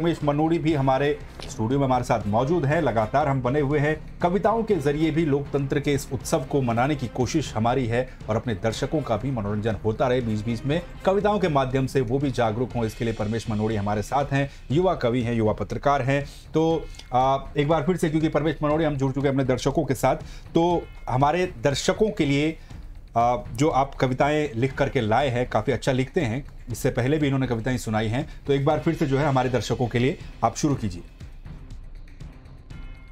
रमेश मनोड़ी भी हमारे स्टूडियो में हमारे साथ मौजूद हैं लगातार हम बने हुए हैं कविताओं के जरिए भी लोकतंत्र के इस उत्सव को मनाने की कोशिश हमारी है और अपने दर्शकों का भी मनोरंजन होता रहे बीच बीच में कविताओं के माध्यम से वो भी जागरूक हों इसके लिए परमेश मनोड़ी हमारे साथ हैं युवा कवि हैं युवा पत्रकार हैं तो आ, एक बार फिर से क्योंकि परमेश मनोड़ी हम जुड़ चुके हैं अपने दर्शकों के साथ तो हमारे दर्शकों के लिए जो आप कविताएं लिख करके लाए हैं काफ़ी अच्छा लिखते हैं इससे पहले भी इन्होंने कविताएं सुनाई हैं तो एक बार फिर से जो है हमारे दर्शकों के लिए आप शुरू कीजिए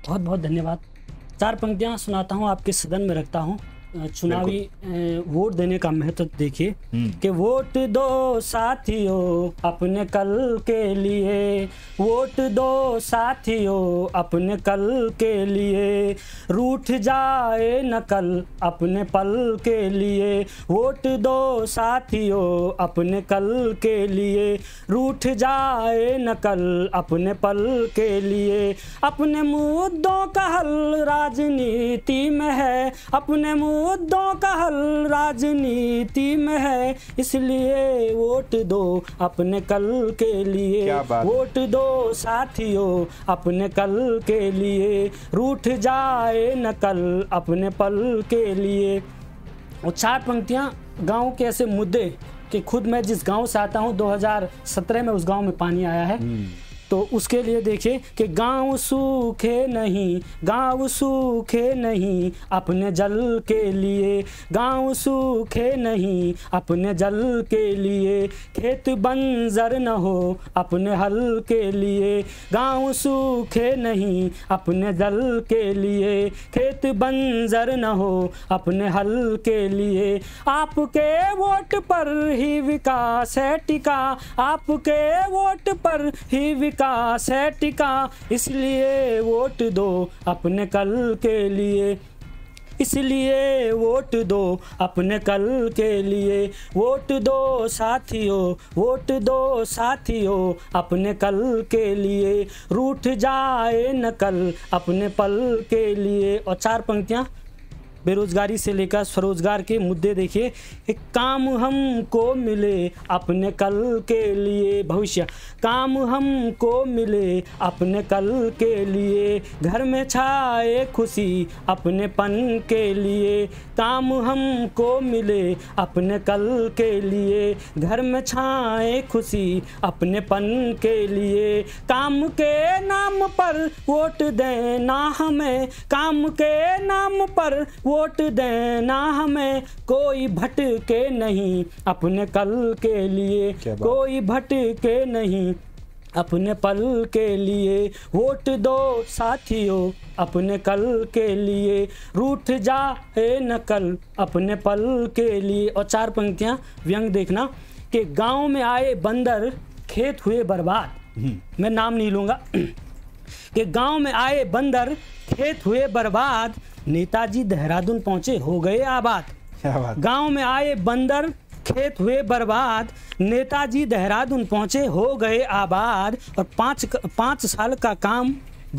बहुत बहुत धन्यवाद चार पंक्तियां सुनाता हूँ आपके सदन में रखता हूँ चुनावी वोट देने का महत्व तो देखिए हम्म। कि वोट दो साथियों अपने कल के लिए वोट दो साथियों अपने कल के लिए रूठ जाए न कल अपने पल के लिए वोट दो साथियों अपने कल के लिए रूठ जाए न कल अपने पल के लिए अपने मुद्दों का हल राजनीति में है अपने मुद्दों मुद्दों का हल राजनीति में है इसलिए वोट दो अपने कल के लिए वोट दो साथियों अपने कल के लिए रूठ जाए न कल अपने पल के लिए और चार पंक्तियाँ गांव के ऐसे मुद्दे कि खुद मैं जिस गांव से आता हूं 2017 में उस गांव में पानी आया है हम्म। तो उसके लिए देखिए कि गांव सूखे नहीं गांव सूखे नहीं अपने जल के लिए गांव सूखे नहीं अपने जल के लिए खेत बंजर न हो अपने हल के लिए गांव सूखे नहीं अपने जल के लिए खेत बंजर न हो अपने हल के लिए आपके वोट पर ही विकास है टिका आपके वोट पर ही विकास टिका से टिका इसलिए वोट दो अपने कल के लिए इसलिए वोट दो अपने कल के लिए वोट दो साथियों वोट दो साथियों अपने कल के लिए रूठ जाए नकल अपने पल के लिए और चार पंक्तियाँ बेरोजगारी से लेकर स्वरोजगार के मुद्दे देखिए एक काम हमको मिले अपने कल के लिए भविष्य काम हमको मिले अपने कल के लिए घर में छाए खुशी अपने पन के लिए काम हमको मिले अपने कल के लिए घर में छाए खुशी अपने पन के लिए काम के नाम पर वोट देना हमें काम के नाम पर वोट देना हमें कोई भटके नहीं अपने कल के लिए कोई भटके नहीं अपने पल के लिए वोट दो साथियों अपने कल के लिए रूठ जा न नकल अपने पल के लिए और चार पंक्तियां व्यंग देखना कि गांव में आए बंदर खेत हुए बर्बाद हम्म। मैं नाम नहीं लूंगा कि गांव में आए बंदर खेत हुए बर्बाद नेताजी देहरादून पहुंचे हो गए आबाद गांव में आए बंदर खेत हुए बर्बाद नेताजी देहरादून पहुंचे हो गए आबाद और पाँच पाँच साल का काम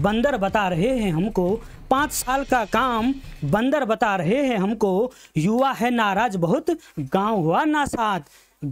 बंदर बता रहे हैं हमको पाँच साल का काम बंदर बता रहे हैं हमको युवा है नाराज बहुत गांव हुआ नासाद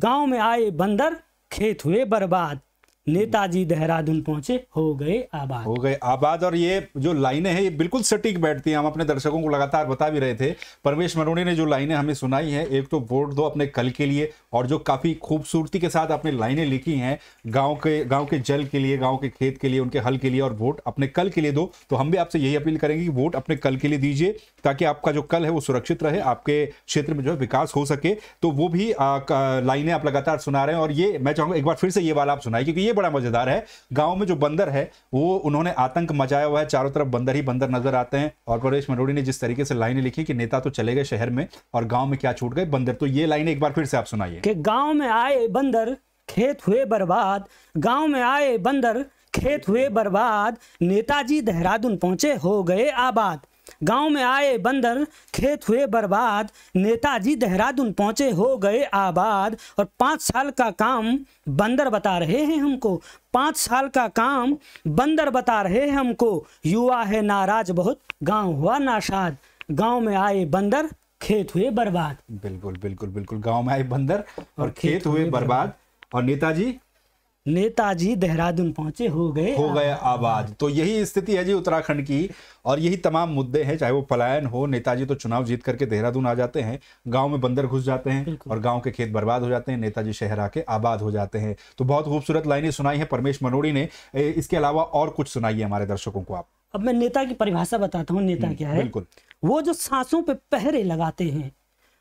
गांव में आए बंदर खेत हुए बर्बाद नेताजी देहरादून पहुंचे हो गए आबाद हो गए आबाद और ये जो लाइनें हैं ये बिल्कुल सटीक बैठती हैं हम अपने दर्शकों को लगातार बता भी रहे थे परमेश मरोड़ी ने जो लाइनें हमें सुनाई हैं एक तो वोट दो अपने कल के लिए और जो काफ़ी खूबसूरती के साथ आपने लाइनें लिखी हैं गाँव के गाँव के जल के लिए गाँव के खेत के लिए उनके हल के लिए और वोट अपने कल के लिए दो तो हम भी आपसे यही अपील करेंगे कि वोट अपने कल के लिए दीजिए ताकि आपका जो कल है वो सुरक्षित रहे आपके क्षेत्र में जो है विकास हो सके तो वो भी लाइनें आप लगातार सुना रहे हैं और ये मैं चाहूंगा एक बार फिर से ये वाला आप सुनाए क्योंकि ये बड़ा मजेदार है गांव में जो बंदर है वो उन्होंने आतंक मचाया हुआ है चारों तरफ बंदर ही बंदर नजर आते हैं और प्रवेश मरोड़ी ने जिस तरीके से लाइनें लिखी कि नेता तो चले गए शहर में और गाँव में क्या छूट गए बंदर तो ये लाइन एक बार फिर से आप सुनाइए कि गाँव में आए बंदर खेत हुए बर्बाद गाँव में आए बंदर खेत हुए बर्बाद नेताजी देहरादून पहुंचे हो गए आबाद गांव में आए बंदर खेत हुए बर्बाद नेताजी देहरादून पहुंचे हो गए आबाद और पाँच साल का काम बंदर बता रहे हैं हमको पाँच साल का काम बंदर बता रहे हैं हमको युवा है नाराज बहुत गांव हुआ नाशाद गांव में आए बंदर खेत हुए बर्बाद बिल्कुल बिल्कुल बिल्कुल गांव में आए बंदर और, और खेत, खेत हुए, हुए बर्बाद और नेताजी नेताजी देहरादून पहुंचे हो गए हो गए आबाद तो यही स्थिति है जी उत्तराखंड की और यही तमाम मुद्दे हैं चाहे वो पलायन हो नेताजी तो चुनाव जीत करके देहरादून आ जाते हैं गांव में बंदर घुस जाते हैं और गांव के खेत बर्बाद हो जाते हैं नेताजी शहर आके आबाद हो जाते हैं तो बहुत खूबसूरत लाइने सुनाई है परमेश मनोड़ी ने इसके अलावा और कुछ सुनाई है हमारे दर्शकों को आप अब मैं नेता की परिभाषा बताता हूँ नेता हम्म, क्या है बिल्कुल वो जो सांसों पे पहरे लगाते हैं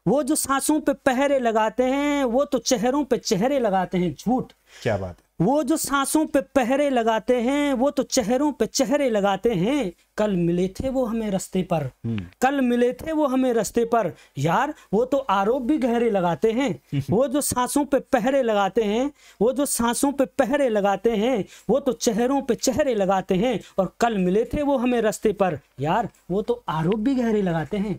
वो जो सांसों पे पहरे लगाते हैं वो तो चेहरों पे चेहरे लगाते हैं झूठ क्या बात है वो जो सांसों पे पहरे लगाते हैं वो तो चेहरों पे चेहरे लगाते हैं कल मिले थे वो हमें रस्ते पर हम्म। कल मिले थे वो हमें रस्ते पर यार वो तो आरोप भी गहरे लगाते हैं वो जो सांसों पे पहरे लगाते हैं वो जो सांसों पे पहरे लगाते हैं वो तो चेहरों पे चेहरे लगाते हैं और कल मिले थे वो हमें रस्ते पर यार वो तो आरोप भी गहरे लगाते हैं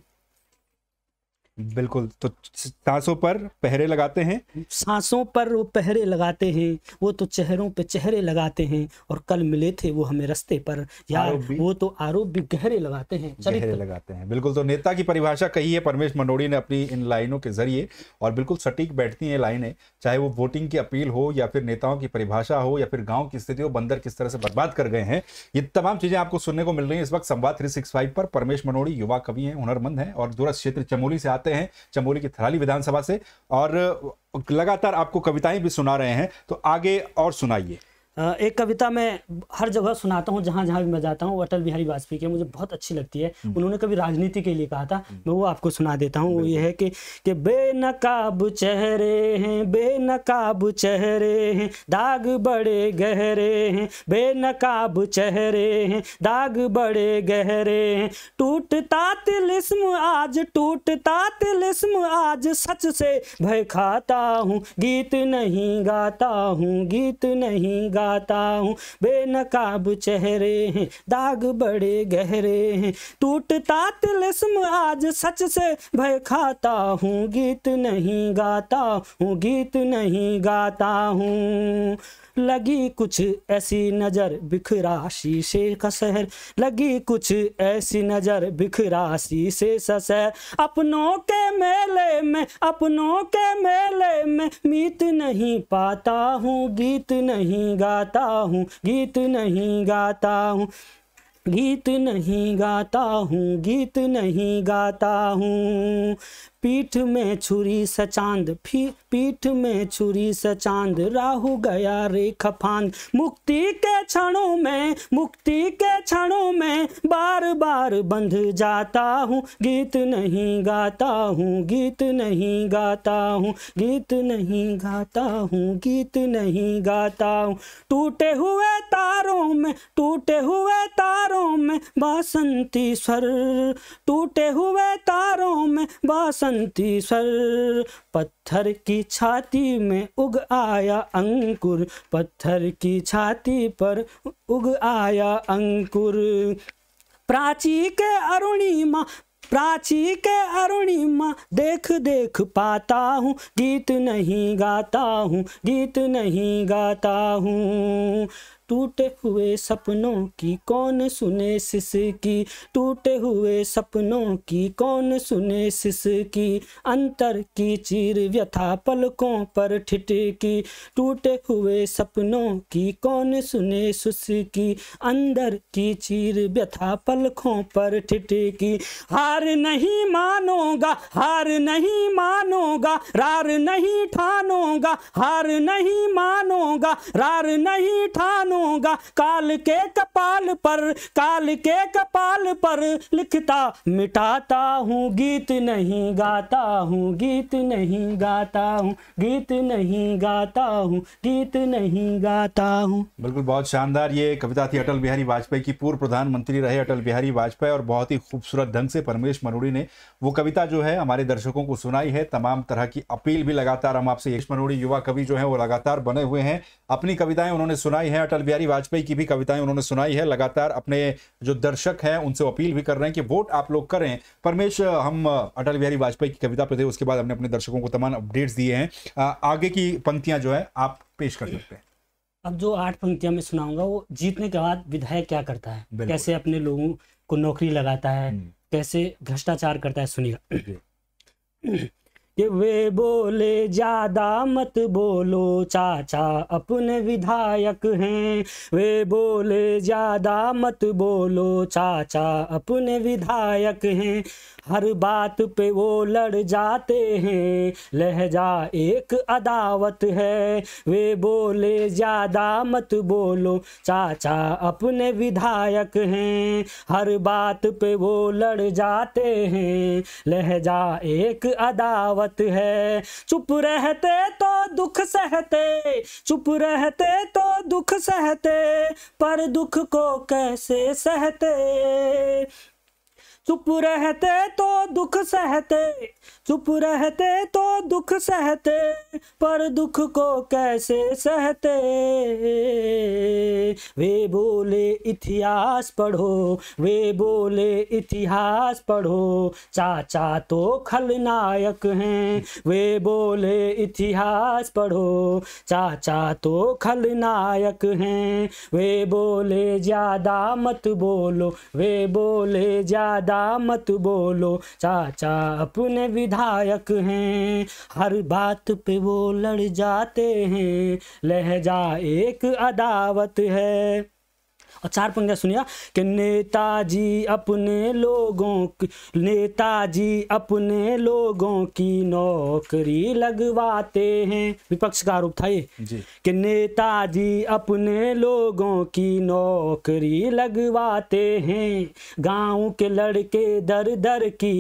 बिल्कुल तो सांसों पर पहरे लगाते हैं सांसों पर वो पहरे लगाते हैं वो तो चेहरों पे चेहरे लगाते हैं और कल मिले थे वो हमें रस्ते पर यार वो तो आरोप भी गहरे लगाते हैं गहरे लगाते हैं बिल्कुल तो नेता की परिभाषा कही है परमेश मनोड़ी ने अपनी इन लाइनों के जरिए और बिल्कुल सटीक बैठती है लाइने चाहे वो वोटिंग की अपील हो या फिर नेताओं की परिभाषा हो या फिर गाँव की स्थिति हो बंदर किस तरह से बर्बाद कर गए हैं ये तमाम चीजें आपको सुनने को मिल रही है इस वक्त संवाद थ्री पर परमेश मनोड़ी युवा कवि है हुनरमंद है और दूरस्थ क्षेत्र चमोली से आते करते हैं चमोली की थराली विधानसभा से और लगातार आपको कविताएं भी सुना रहे हैं तो आगे और सुनाइए एक कविता मैं हर जगह सुनाता हूँ जहाँ जहाँ भी मैं जाता हूँ अटल बिहारी वाजपेयी की मुझे बहुत अच्छी लगती है हम्म। उन्होंने कभी राजनीति के लिए कहा था हम्म। मैं वो आपको सुना देता हूँ वो ये है कि कि बेनकाब चेहरे हैं बेनकाब चेहरे हैं दाग बड़े गहरे हैं बेनकाब चेहरे हैं दाग बड़े गहरे हैं टूटता तिलिस्म आज टूटता तिलिस्म आज सच से भय खाता हूँ गीत नहीं गाता हूँ गीत नहीं गा जाता हूँ बेनकाब चेहरे हैं दाग बड़े गहरे हैं टूटता तिलस्म आज सच से भय खाता हूँ गीत नहीं गाता हूँ गीत नहीं गाता हूँ लगी कुछ ऐसी नजर बिखरा शीशे का शहर लगी कुछ ऐसी नजर बिखरा शीशे सा शहर अपनों के मेले में अपनों के मेले में मीत नहीं पाता हूँ गीत नहीं गाता हूँ गीत नहीं गाता हूँ गीत नहीं गाता हूँ गीत नहीं गाता हूँ पीठ में छुरी सचांद फी पीठ में छुरी सचांद राहु गया रे खफान मुक्ति के क्षणों में मुक्ति के क्षणों में बार बार बंध जाता हूँ गीत नहीं गाता हूँ गीत नहीं गाता हूँ गीत नहीं गाता हूँ गीत नहीं गाता हूँ टूटे हुए तारों में टूटे हुए तारों तारों में बासंती स्वर टूटे हुए तारों में बासंती स्वर पत्थर की छाती में उग आया अंकुर पत्थर की छाती पर उग आया अंकुर प्राची के अरुणिमा प्राची के अरुणिमा देख देख पाता हूँ गीत नहीं गाता हूँ गीत नहीं गाता हूँ टूटे हुए सपनों की कौन सुने की टूटे हुए सपनों की कौन सुने की अंतर की चीर व्यथा पलकों पर ठिटकी टूटे हुए सपनों की कौन सुने सुस की अंदर की चीर व्यथा पलकों पर ठिटकी हार नहीं मानोगा हार नहीं मानोगा रार नहीं ठानोगा हार नहीं मानोगा रार नहीं ठानो लूंगा काल के कपाल पर काल के कपाल पर लिखता मिटाता हूँ गीत नहीं गाता हूँ गीत नहीं गाता हूँ गीत नहीं गाता हूँ गीत नहीं गाता हूँ बिल्कुल बहुत शानदार ये कविता थी अटल बिहारी वाजपेयी की पूर्व प्रधानमंत्री रहे अटल बिहारी वाजपेयी और बहुत ही खूबसूरत ढंग से परमेश मरूड़ी ने वो कविता जो है हमारे दर्शकों को सुनाई है तमाम तरह की अपील भी लगातार हम आपसे यश मरोड़ी युवा कवि जो है वो लगातार बने हुए हैं अपनी कविताएं उन्होंने सुनाई है अटल बिहारी वाजपेयी की भी कविताएं उन्होंने सुनाई है लगातार अपने जो दर्शक हैं उनसे अपील भी कर रहे हैं कि वोट आप लोग करें परमेश हम अटल बिहारी वाजपेयी की कविता पर थे उसके बाद हमने अपने दर्शकों को तमाम अपडेट्स दिए हैं आगे की पंक्तियाँ जो है आप पेश कर सकते हैं अब जो आठ पंक्तियां मैं सुनाऊंगा वो जीतने के बाद विधायक क्या करता है कैसे अपने लोगों को नौकरी लगाता है हम्म। कैसे भ्रष्टाचार करता है सुनिएगा कि वे बोले ज्यादा मत बोलो चाचा अपने विधायक हैं वे बोले ज्यादा मत बोलो चाचा अपने विधायक हैं हर बात पे वो लड़ जाते हैं लहजा एक अदावत है वे बोले ज्यादा मत बोलो चाचा अपने विधायक हैं हर बात पे वो लड़ जाते हैं लहजा एक अदावत बात है चुप रहते तो दुख सहते चुप रहते तो दुख सहते पर दुख को कैसे सहते चुप रहते तो दुख सहते चुप रहते तो दुख सहते पर दुख को कैसे सहते वे बोले इतिहास पढ़ो वे बोले इतिहास पढ़ो चाचा तो खलनायक हैं वे बोले इतिहास पढ़ो चाचा तो खलनायक हैं वे बोले ज्यादा मत बोलो वे बोले ज्यादा मत बोलो चाचा अपने विधायक हैं हर बात पे वो लड़ जाते हैं लहजा एक अदावत है और चार पंक्तियाँ सुनिए कि नेताजी अपने लोगों की नेताजी अपने लोगों की नौकरी लगवाते हैं विपक्ष का आरोप था ये कि नेताजी अपने लोगों की नौकरी लगवाते हैं गांव के लड़के दर दर की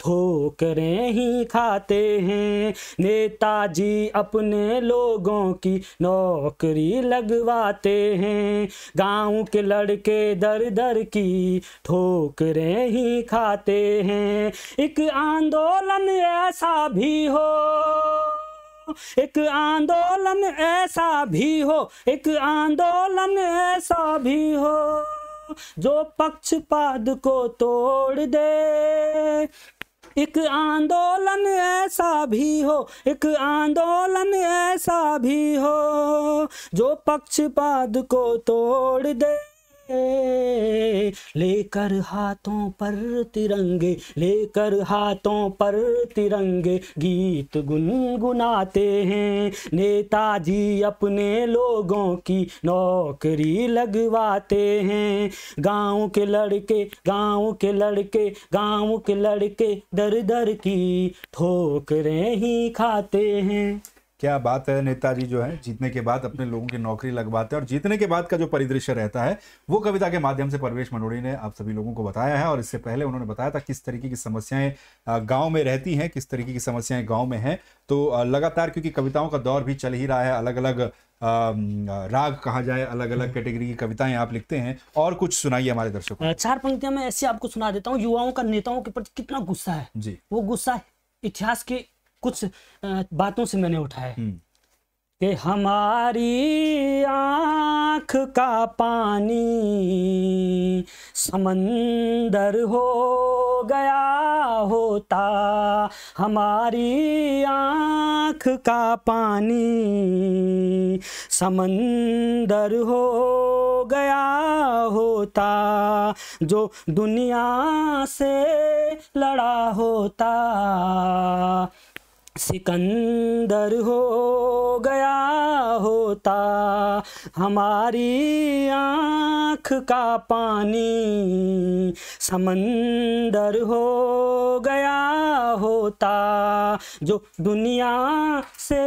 ठोकरें ही खाते हैं नेताजी अपने लोगों की नौकरी लगवाते हैं गांव लड़के लड़के दर दर की ठोकरें ही खाते हैं एक आंदोलन ऐसा भी हो एक आंदोलन ऐसा भी हो एक आंदोलन ऐसा भी हो जो पक्षपात को तोड़ दे एक आंदोलन ऐसा भी हो एक आंदोलन ऐसा भी हो जो पक्षपात को तोड़ दे लेकर हाथों पर तिरंगे लेकर हाथों पर तिरंगे गीत गुनगुनाते हैं नेताजी अपने लोगों की नौकरी लगवाते हैं गांव के लड़के गांव के लड़के गांव के लड़के दर दर की ठोकरें ही खाते हैं क्या बात है नेताजी जो है जीतने के बाद अपने लोगों की नौकरी लगवाते हैं और जीतने के बाद का जो परिदृश्य रहता है वो कविता के माध्यम से परवेश मनोड़ी ने आप सभी लोगों को बताया है और इससे पहले उन्होंने बताया था किस तरीके की समस्याएं गाँव में रहती हैं किस तरीके की समस्याएं गाँव में हैं तो लगातार क्योंकि कविताओं का दौर भी चल ही रहा है अलग अलग राग कहा जाए अलग अलग कैटेगरी की कविताएं आप लिखते हैं और कुछ सुनाइए हमारे दर्शकों चार पंक्तियां मैं ऐसे आपको सुना देता हूँ युवाओं का नेताओं के प्रति कितना गुस्सा है जी वो गुस्सा इतिहास के कुछ बातों से मैंने उठाया हम्म। कि हमारी आंख का पानी समंदर हो गया होता हमारी आँख का पानी समंदर हो गया होता जो दुनिया से लड़ा होता सिकंदर हो गया होता हमारी आँख का पानी समंदर हो गया होता जो दुनिया से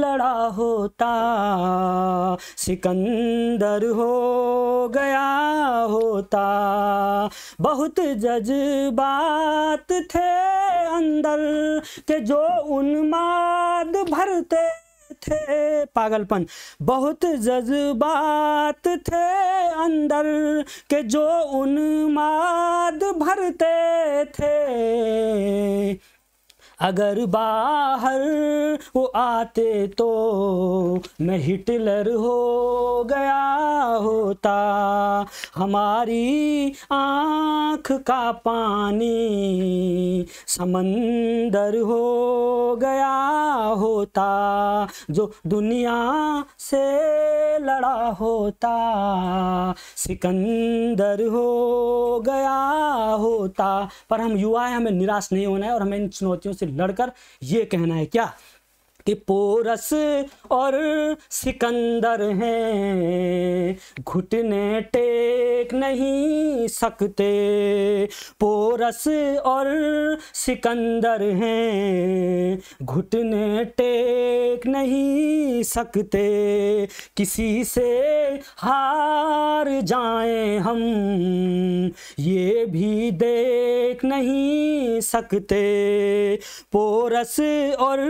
लड़ा होता सिकंदर हो गया होता बहुत जज्बात थे अंदर के जो उन्माद भरते थे पागलपन बहुत जज्बात थे अंदर के जो उन्माद भरते थे अगर बाहर वो आते तो मैं हिटलर हो गया होता हमारी आँख का पानी समंदर हो गया होता जो दुनिया से लड़ा होता सिकंदर हो गया होता पर हम युवा हैं हमें निराश नहीं होना है और हमें इन चुनौतियों से लड़कर ये कहना है क्या कि पोरस और सिकंदर हैं घुटने टेक नहीं सकते पोरस और सिकंदर हैं घुटने टेक नहीं सकते किसी से हार जाएं हम ये भी देख नहीं सकते पोरस और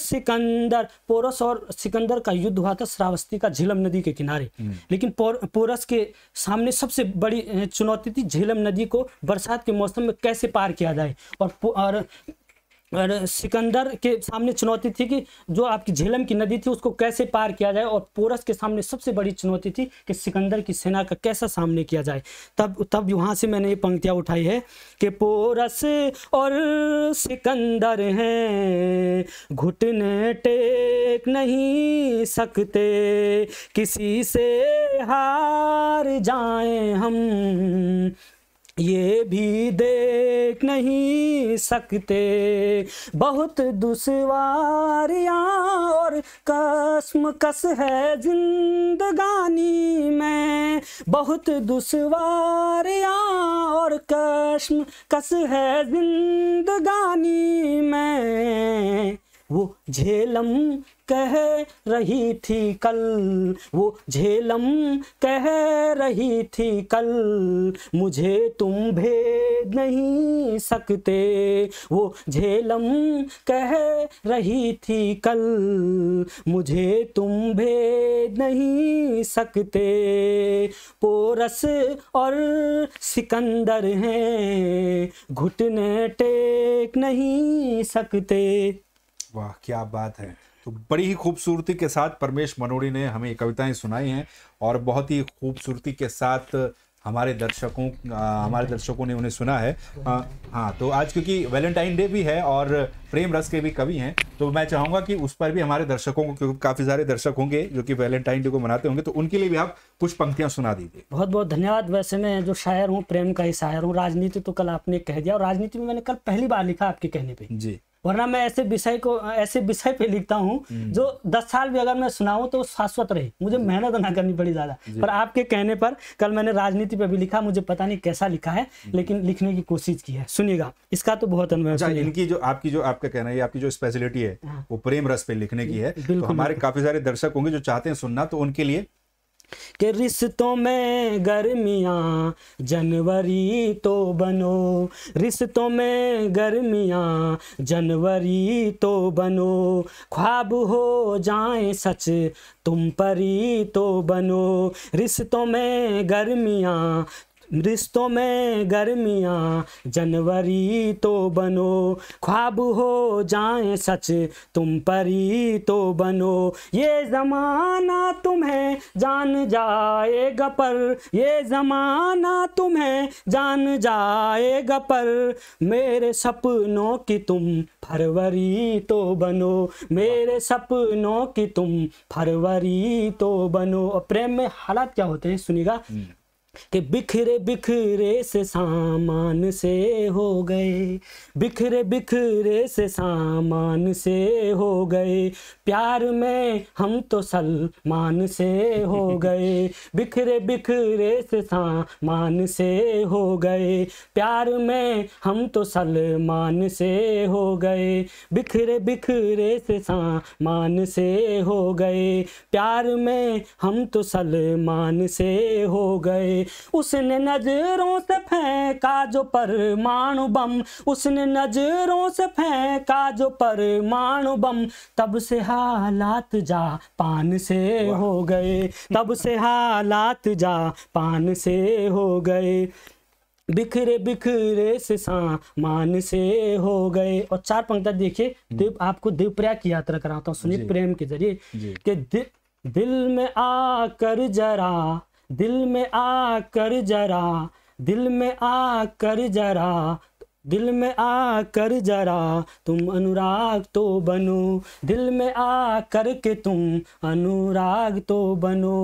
सिकंदर पोरस और सिकंदर का युद्ध हुआ था श्रावस्ती का झीलम नदी के किनारे हम्म। लेकिन पोर, पोरस के सामने सबसे बड़ी चुनौती थी झीलम नदी को बरसात के मौसम में कैसे पार किया जाए और, और सिकंदर के सामने चुनौती थी कि जो आपकी झेलम की नदी थी उसको कैसे पार किया जाए और पोरस के सामने सबसे बड़ी चुनौती थी कि सिकंदर की सेना का कैसा सामने किया जाए तब तब यहाँ से मैंने ये पंक्तियाँ उठाई है कि पोरस और सिकंदर हैं घुटने टेक नहीं सकते किसी से हार जाए हम ये भी देख नहीं सकते बहुत दुश्वारियाँ और कसम कस है जिंदगानी में बहुत दुश्वारियाँ और कसम कस है जिंदगानी में वो झेलम कह रही थी कल वो झेलम कह रही थी कल मुझे तुम भेद नहीं सकते वो झेलम कह रही थी कल मुझे तुम भेद नहीं सकते पोरस और सिकंदर हैं घुटने टेक नहीं सकते वाह क्या बात है तो बड़ी ही खूबसूरती के साथ परमेश मनोड़ी ने हमें कविताएं सुनाई हैं और बहुत ही खूबसूरती के साथ हमारे दर्शकों आ, हमारे दर्शकों ने उन्हें सुना है आ, हाँ तो आज क्योंकि वैलेंटाइन डे भी है और प्रेम रस के भी कवि हैं तो मैं चाहूँगा कि उस पर भी हमारे दर्शकों को क्योंकि काफ़ी सारे दर्शक होंगे जो कि वैलेंटाइन डे को मनाते होंगे तो उनके लिए भी आप कुछ पंक्तियाँ सुना दीजिए बहुत बहुत धन्यवाद वैसे मैं जो शायर हूँ प्रेम का ही शायर हूँ राजनीति तो कल आपने कह दिया और राजनीति में मैंने कल पहली बार लिखा आपके कहने पर जी वरना मैं ऐसे विषय को ऐसे विषय पे लिखता हूँ हम्म। जो दस साल भी अगर मैं सुनाऊँ तो शाश्वत रहे मुझे मेहनत ना करनी पड़ी ज़्यादा पर आपके कहने पर कल मैंने राजनीति पे भी लिखा मुझे पता नहीं कैसा लिखा है हम्म। लेकिन लिखने की कोशिश की है सुनिएगा इसका तो बहुत अनुभव अच्छा, इनकी जो आपकी जो आपका कहना है आपकी जो स्पेशलिटी है हाँ। वो प्रेम रस पे लिखने की है तो हमारे काफी सारे दर्शक होंगे जो चाहते हैं सुनना तो उनके लिए के रिश्तों में गर्मियाँ जनवरी तो बनो रिश्तों में गर्मियाँ जनवरी तो बनो ख्वाब हो जाए सच तुम परी तो बनो रिश्तों में गर्मियाँ रिश्तों में गर्मियाँ जनवरी तो बनो ख्वाब हो जाए सच तुम परी तो बनो ये ज़माना तुम्हें जान जाएगा पर ये ज़माना तुम्हें जान जाएगा पर मेरे सपनों की तुम फरवरी तो बनो मेरे सपनों की तुम फरवरी तो बनो प्रेम में हालात क्या होते हैं सुनिएगा हम्म। कि बिखरे बिखरे से सामान से हो गए बिखरे बिखरे से सामान से हो गए प्यार में हम तो सलमान से हो गए बिखरे बिखरे से सामान से हो गए प्यार में हम तो सलमान से हो गए बिखरे बिखरे से सामान से हो गए प्यार में हम तो सलमान से हो गए उसने नजरों से फेंका जो परमाणु बम उसने नजरों से फेंका जो परमाणु बम तब से हालात जा पान से हो गए तब से हालात जा पान से हो गए बिखरे बिखरे से सामान से हो गए और चार पंक्ति देखिए हम्म। दिव आपको प्रया की यात्रा कराता हूँ सुनिए प्रेम के जरिए कि दि, दिल में आकर जरा दिल में आ कर जरा दिल में आ कर जरा दिल में आ कर जरा तुम अनुराग तो बनो दिल में आ कर के तुम अनुराग तो बनो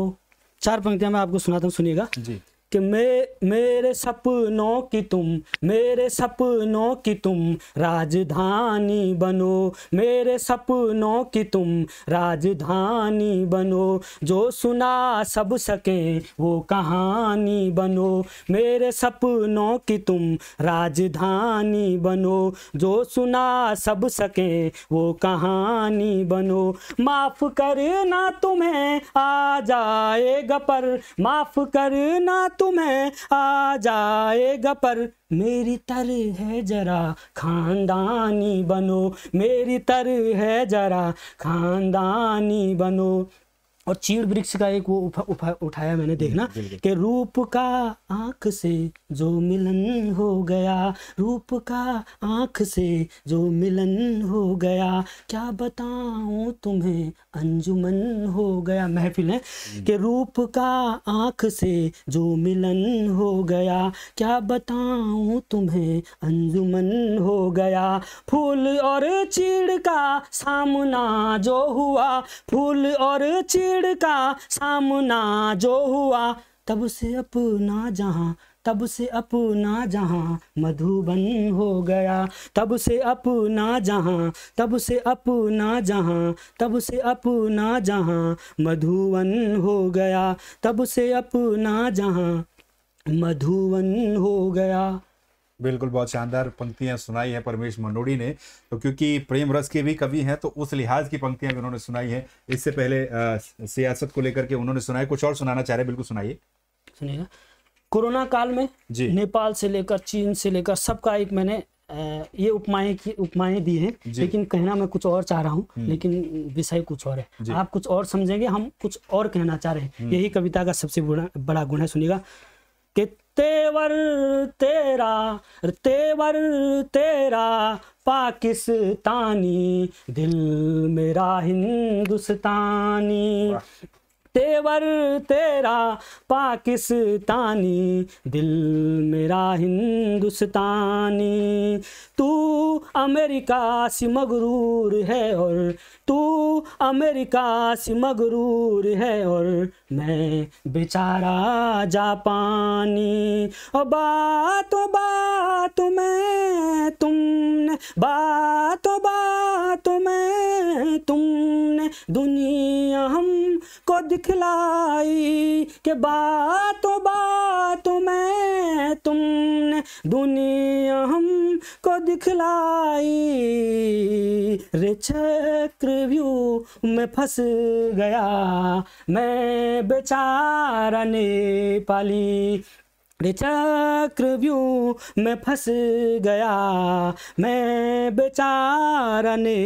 चार पंक्तियां मैं आपको सुनाता हूँ सुनिएगा जी कि मे मेरे सपनों की तुम मेरे सपनों की तुम राजधानी बनो मेरे सपनों की तुम राजधानी बनो जो सुना सब सकें वो कहानी बनो मेरे सपनों की तुम राजधानी बनो जो सुना सब सकें वो कहानी बनो माफ़ करना तुम्हें आ जाएगा पर माफ़ करना तुम्हें आ जाएगा पर मेरी तर है जरा खानदानी बनो मेरी तर है जरा खानदानी बनो और चीड़ वृक्ष का एक वो उठा, उठा, उठाया मैंने देखना कि रूप का आंख से जो मिलन हो गया रूप का आंख से जो मिलन हो गया क्या बताऊं तुम्हें अंजुमन हो गया महफिल है कि रूप का आंख से जो मिलन हो गया क्या बताऊं तुम्हें अंजुमन हो गया फूल और चीड़ का सामना जो हुआ फूल और चीड़ भीड़ का सामना जो हुआ तब से अपना जहां तब से अपना जहां मधुबन हो गया तब से अपना जहां तब से अपना जहां तब से अपना जहां मधुबन हो गया तब से अपना जहां मधुबन हो गया बिल्कुल बहुत शानदार पंक्तियां सुनाई है परमेश मनोड़ी ने तो क्योंकि प्रेम रस के भी कवि हैं तो उस लिहाज की पंक्तियां भी उन्होंने सुनाई हैं इससे पहले सियासत को लेकर के उन्होंने सुनाया कुछ और सुनाना चाह रहे बिल्कुल सुनाइए सुनिएगा कोरोना काल में जी नेपाल से लेकर चीन से लेकर सबका एक मैंने ये उपमाएं की उपमाएं दी है लेकिन कहना मैं कुछ और चाह रहा हूँ हम्म। लेकिन विषय कुछ और है आप कुछ और समझेंगे हम कुछ और कहना चाह रहे हैं हम्म। यही कविता का सबसे बड़ा बड़ा गुण है सुनिएगा तेवर तेरा तेवर तेरा पाकिस्तानी दिल मेरा हिंदुस्तानी तेवर तेरा पाकिस्तानी दिल मेरा हिंदुस्तानी तू अमेरिका से मगरूर है और तू अमेरिका से मगरूर है और मैं बेचारा जापानी और बातों बात मैं तुमने बातों बात मैं तुमने दुनिया हम को दिखलाई के बातों बात मैं तुमने दुनिया हम को दिखलाई रे चक्रव्यू में फंस गया मैं बेचारा नेपाली चक्रव्यू मैं फंस गया मैं बेचारा ने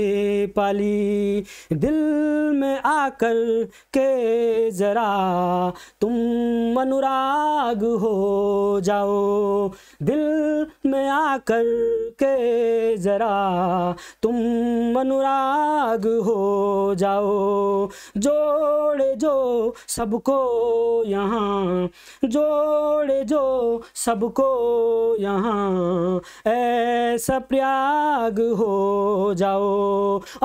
पाली दिल में आकर के जरा तुम अनुराग हो जाओ दिल में आकर के जरा तुम अनुराग हो जाओ जोड़े जो सबको यहाँ जोड़े जो सबको सबको यहाँ ऐसा प्रयाग हो जाओ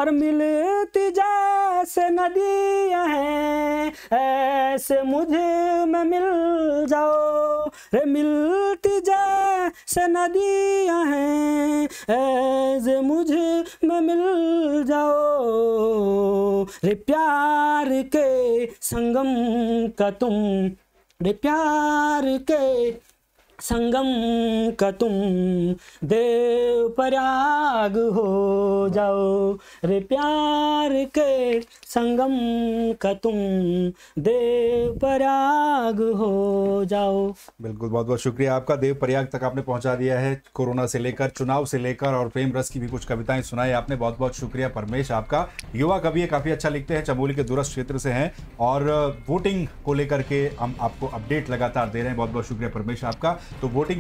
और मिलती जैसे नदियाँ हैं ऐसे मुझे में मिल जाओ रे मिलती जैसे नदियाँ हैं ऐसे मुझे में मिल जाओ रे प्यार के संगम का तुम प्यार के संगम का तुम देव प्रयाग हो जाओ रे प्यार के संगम का तुम देव प्रयाग हो जाओ बिल्कुल बहुत बहुत शुक्रिया आपका देव प्रयाग तक आपने पहुंचा दिया है कोरोना से लेकर चुनाव से लेकर और प्रेम रस की भी कुछ कविताएं सुनाई आपने बहुत बहुत शुक्रिया परमेश आपका युवा कवि है काफ़ी अच्छा लिखते हैं चमोली के दूरस्थ क्षेत्र से हैं और वोटिंग को लेकर के हम आपको अपडेट लगातार दे रहे हैं बहुत बहुत शुक्रिया परमेश आपका तो वोटिंग